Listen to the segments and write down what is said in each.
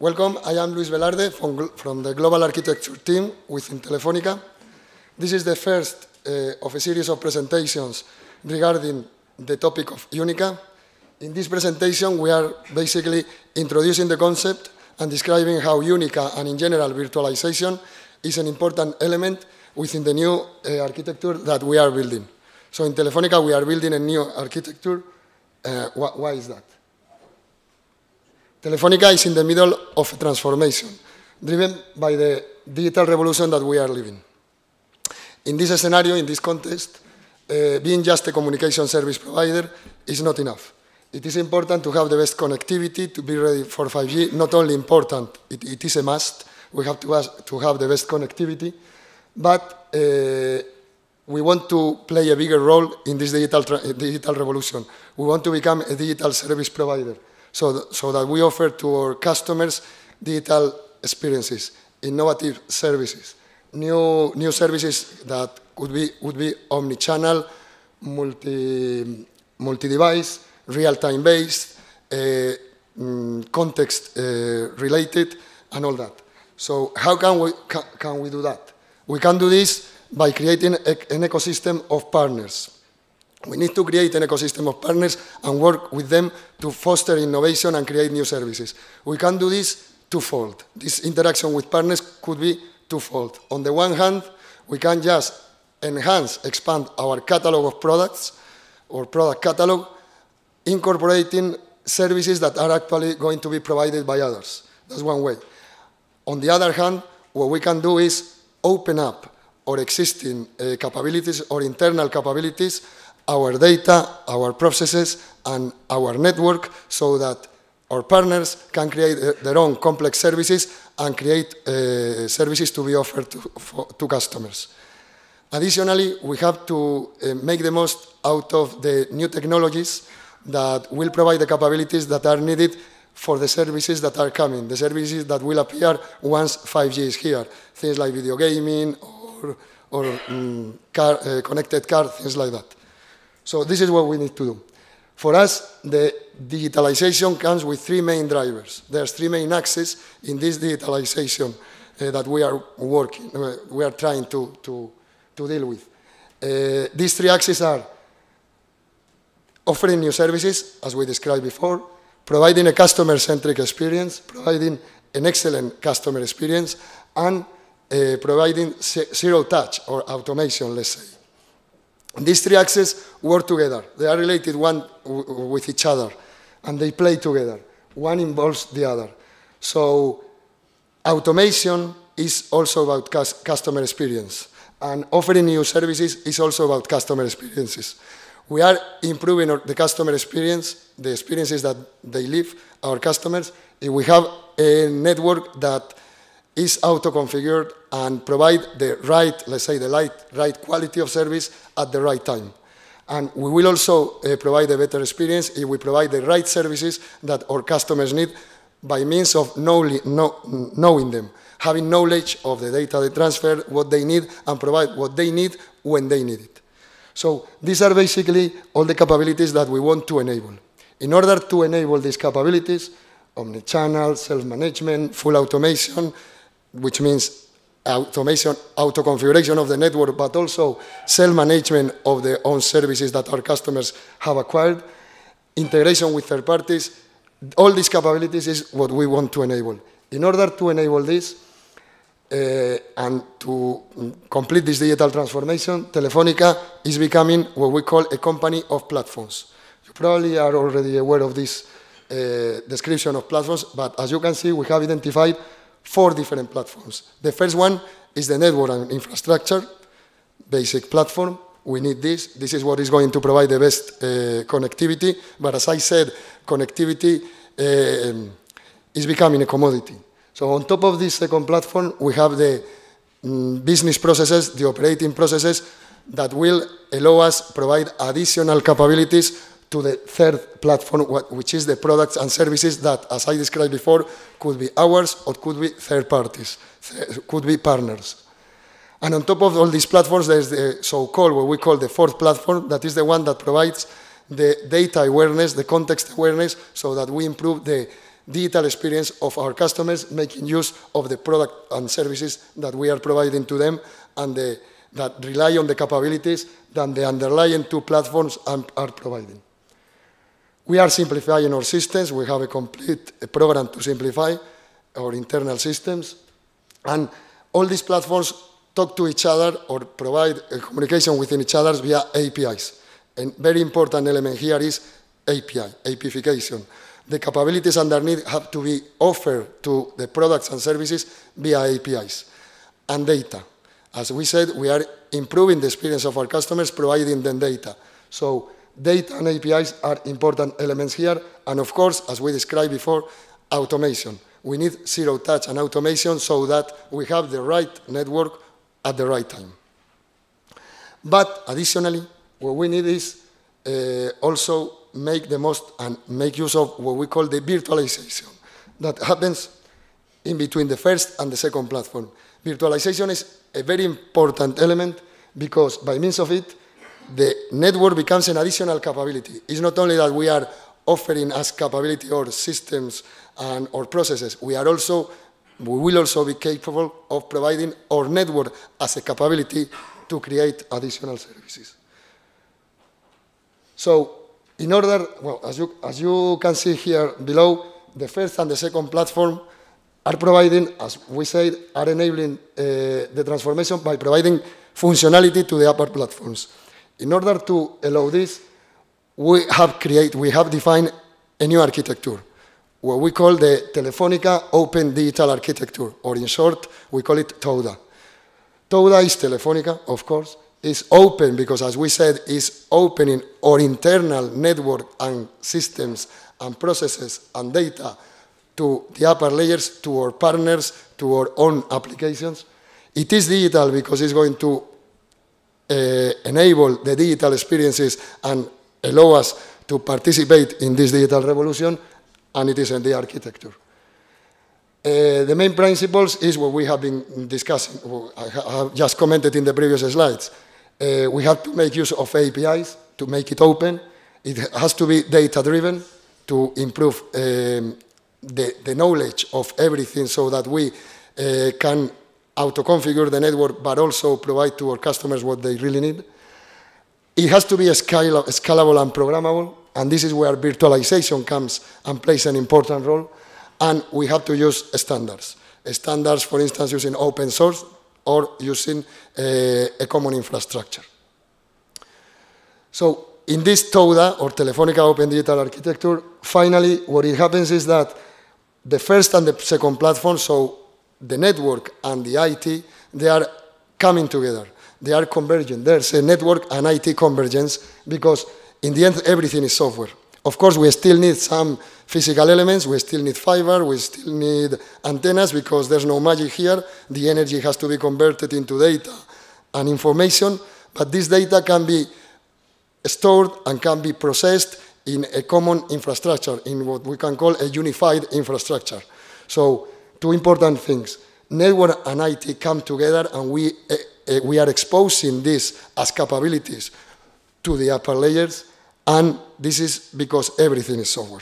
Welcome, I am Luis Velarde from, from the Global Architecture team within Telefonica. This is the first uh, of a series of presentations regarding the topic of Unica. In this presentation, we are basically introducing the concept and describing how Unica and in general virtualization is an important element within the new uh, architecture that we are building. So in Telefonica, we are building a new architecture. Uh, wh why is that? Telefonica is in the middle of a transformation driven by the digital revolution that we are living. In this scenario, in this context, uh, being just a communication service provider is not enough. It is important to have the best connectivity, to be ready for 5G. Not only important, it, it is a must. We have to, ask, to have the best connectivity, but uh, we want to play a bigger role in this digital, digital revolution. We want to become a digital service provider so, th so that we offer to our customers digital experiences, innovative services, new, new services that could be, would be omnichannel, multi, multi-device, real-time based, uh, context uh, related, and all that. So how can we, ca can we do that? We can do this by creating an ecosystem of partners. We need to create an ecosystem of partners and work with them to foster innovation and create new services. We can do this twofold. This interaction with partners could be twofold. On the one hand, we can just enhance, expand our catalog of products or product catalog, incorporating services that are actually going to be provided by others. That's one way. On the other hand, what we can do is open up our existing uh, capabilities or internal capabilities our data, our processes, and our network so that our partners can create their own complex services and create uh, services to be offered to, for, to customers. Additionally, we have to uh, make the most out of the new technologies that will provide the capabilities that are needed for the services that are coming, the services that will appear once 5G is here, things like video gaming or, or um, car, uh, connected car, things like that. So this is what we need to do. For us, the digitalization comes with three main drivers. There's three main axes in this digitalization uh, that we are working, uh, we are trying to, to, to deal with. Uh, these three axes are offering new services, as we described before, providing a customer-centric experience, providing an excellent customer experience, and uh, providing zero touch or automation, let's say. These three axes work together. They are related one with each other, and they play together. One involves the other. So automation is also about customer experience, and offering new services is also about customer experiences. We are improving the customer experience, the experiences that they live, our customers. If we have a network that is auto-configured and provide the right, let's say, the right, right quality of service at the right time. And we will also uh, provide a better experience if we provide the right services that our customers need by means of know, knowing them, having knowledge of the data they transfer, what they need, and provide what they need when they need it. So these are basically all the capabilities that we want to enable. In order to enable these capabilities, omnichannel, self-management, full automation, which means automation, auto-configuration of the network, but also self-management of the own services that our customers have acquired, integration with third parties, all these capabilities is what we want to enable. In order to enable this uh, and to complete this digital transformation, Telefonica is becoming what we call a company of platforms. You probably are already aware of this uh, description of platforms, but as you can see, we have identified four different platforms. The first one is the network and infrastructure, basic platform. We need this. This is what is going to provide the best uh, connectivity. But as I said, connectivity um, is becoming a commodity. So on top of this second platform, we have the um, business processes, the operating processes that will allow us provide additional capabilities to the third platform, which is the products and services that, as I described before, could be ours or could be third parties, could be partners. And on top of all these platforms, there's the so-called, what we call the fourth platform, that is the one that provides the data awareness, the context awareness, so that we improve the digital experience of our customers, making use of the product and services that we are providing to them and the, that rely on the capabilities that the underlying two platforms are providing. We are simplifying our systems. We have a complete program to simplify our internal systems. And all these platforms talk to each other or provide communication within each other via APIs. And very important element here is API, APification. The capabilities underneath have to be offered to the products and services via APIs and data. As we said, we are improving the experience of our customers, providing them data. So Data and APIs are important elements here, and of course, as we described before, automation. We need zero touch and automation so that we have the right network at the right time. But additionally, what we need is uh, also make the most and make use of what we call the virtualization that happens in between the first and the second platform. Virtualization is a very important element because by means of it, the network becomes an additional capability. It's not only that we are offering as capability or systems and or processes, we are also we will also be capable of providing our network as a capability to create additional services. So in order, well, as you, as you can see here below, the first and the second platform are providing, as we said, are enabling uh, the transformation by providing functionality to the upper platforms. In order to allow this, we have created, we have defined a new architecture, what we call the Telefonica Open Digital Architecture, or in short, we call it TODA. TODA is Telefonica, of course, is open because, as we said, is opening our internal network and systems and processes and data to the upper layers, to our partners, to our own applications. It is digital because it's going to Eh, enable the digital experiences and allow us to participate in this digital revolution, and it is in the architecture. Uh, the main principles is what we have been discussing, I have just commented in the previous slides. Uh, we have to make use of APIs to make it open. It has to be data-driven to improve um, the, the, knowledge of everything so that we uh, can auto-configure the network, but also provide to our customers what they really need. It has to be scalable and programmable, and this is where virtualization comes and plays an important role. And we have to use standards. Standards, for instance, using open source or using a, eh, a common infrastructure. So in this TODA, or Telefonica Open Digital Architecture, finally, what it happens is that the first and the second platform, so the network and the IT, they are coming together. They are converging. There's a network and IT convergence because in the end, everything is software. Of course, we still need some physical elements. We still need fiber. We still need antennas because there's no magic here. The energy has to be converted into data and information. But this data can be stored and can be processed in a common infrastructure, in what we can call a unified infrastructure. So two important things. Network and IT come together and we, uh, uh, we are exposing this as capabilities to the upper layers and this is because everything is software.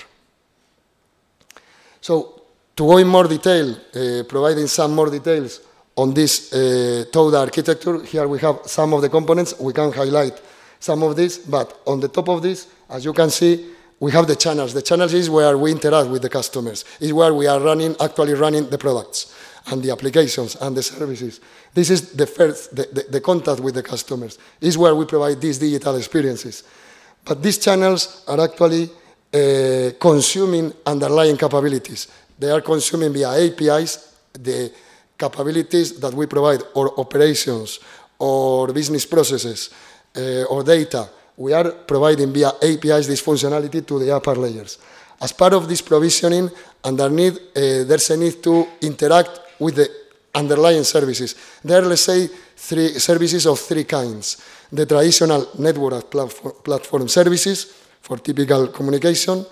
So to go in more detail, uh, providing some more details on this uh, TODA architecture, here we have some of the components. We can highlight some of this, but on the top of this, as you can see, we have the channels. The channels is where we interact with the customers. Is where we are running, actually running the products and the applications and the services. This is the first, the, the, the contact with the customers. Is where we provide these digital experiences. But these channels are actually uh, consuming underlying capabilities. They are consuming via APIs the capabilities that we provide, or operations, or business processes, uh, or data we are providing via APIs this functionality to the upper layers. As part of this provisioning, underneath, uh, there's a need to interact with the underlying services. There are, let's say, three services of three kinds. The traditional network platform services for typical communication,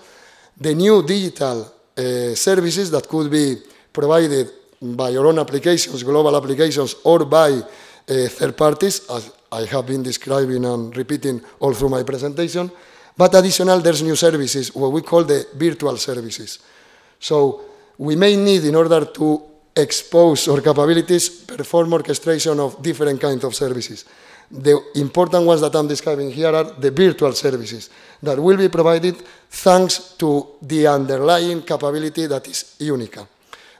the new digital uh, services that could be provided by your own applications, global applications, or by uh, third parties, as, I have been describing and repeating all through my presentation. But additional, there's new services, what we call the virtual services. So we may need, in order to expose our capabilities, perform orchestration of different kinds of services. The important ones that I'm describing here are the virtual services that will be provided thanks to the underlying capability that is Unica.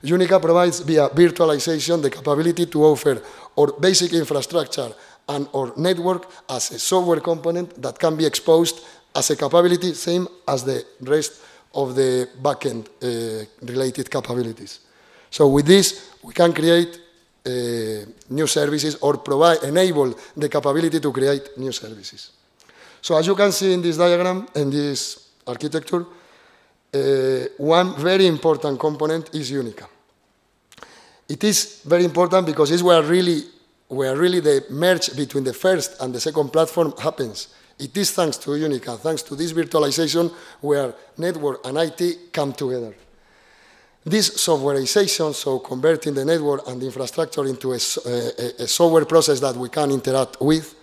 Unica provides via virtualization the capability to offer our basic infrastructure and or network as a software component that can be exposed as a capability, same as the rest of the backend uh, related capabilities. So with this, we can create uh, new services or provide, enable the capability to create new services. So as you can see in this diagram, in this architecture, uh, one very important component is Unica. It is very important because it's where really where really the merge between the first and the second platform happens. It is thanks to Unica, thanks to this virtualization where network and IT come together. This softwareization, so converting the network and the infrastructure into a, a, a software process that we can interact with,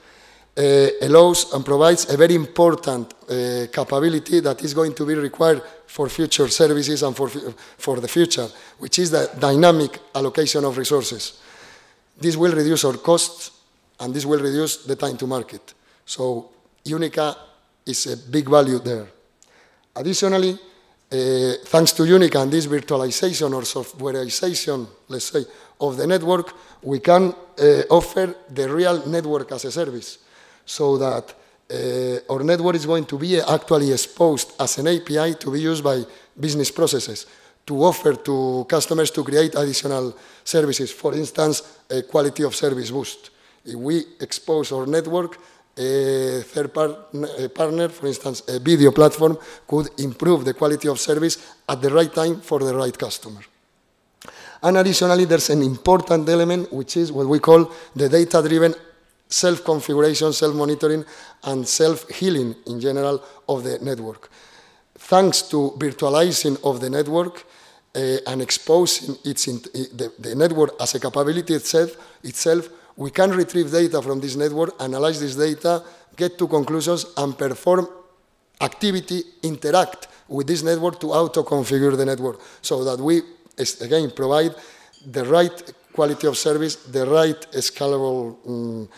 uh, allows and provides a very important uh, capability that is going to be required for future services and for, for the future, which is the dynamic allocation of resources. This will reduce our costs, and this will reduce the time to market. So Unica is a big value there. Additionally, uh, thanks to Unica and this virtualization or softwareization, let's say, of the network, we can uh, offer the real network as a service so that uh, our network is going to be actually exposed as an API to be used by business processes to offer to customers to create additional services. For instance, a quality of service boost. If we expose our network, a third par a partner, for instance, a video platform, could improve the quality of service at the right time for the right customer. And additionally, there's an important element, which is what we call the data-driven self-configuration, self-monitoring, and self-healing in general of the network thanks to virtualizing of the network uh, and exposing its the, the, network as a capability itself, itself, we can retrieve data from this network, analyze this data, get to conclusions, and perform activity, interact with this network to auto-configure the network so that we, again, provide the right quality of service, the right scalable um,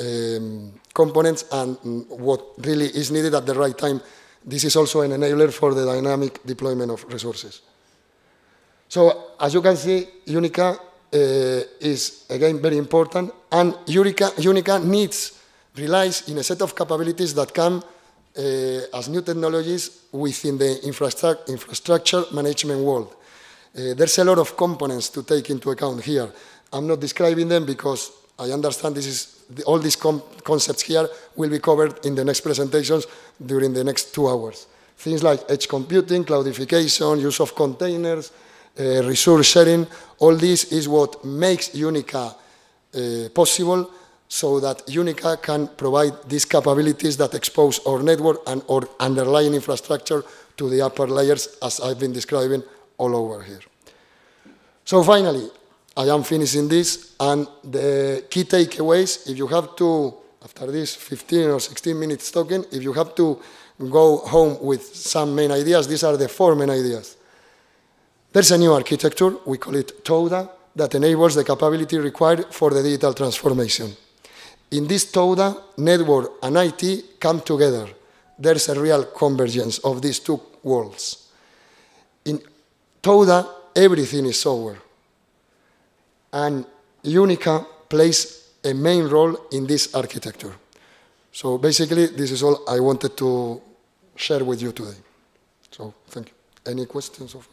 um, components, and um, what really is needed at the right time this is also an enabler for the dynamic deployment of resources. So as you can see, Unica uh, is again very important, and Unica, Unica needs, relies in a set of capabilities that come uh, as new technologies within the infrastructure management world. Uh, there's a lot of components to take into account here. I'm not describing them because I understand this is the, all these concepts here will be covered in the next presentations during the next two hours. Things like edge computing, cloudification, use of containers, uh, resource sharing, all this is what makes Unica uh, possible so that Unica can provide these capabilities that expose our network and our underlying infrastructure to the upper layers, as I've been describing all over here. So finally, I am finishing this, and the key takeaways, if you have to after this 15 or 16 minutes talking, if you have to go home with some main ideas, these are the four main ideas. There's a new architecture, we call it TODA, that enables the capability required for the digital transformation. In this TODA, network and IT come together. There's a real convergence of these two worlds. In TODA, everything is software. And Unica plays a main role in this architecture. So basically, this is all I wanted to share with you today. So thank you. Any questions? Of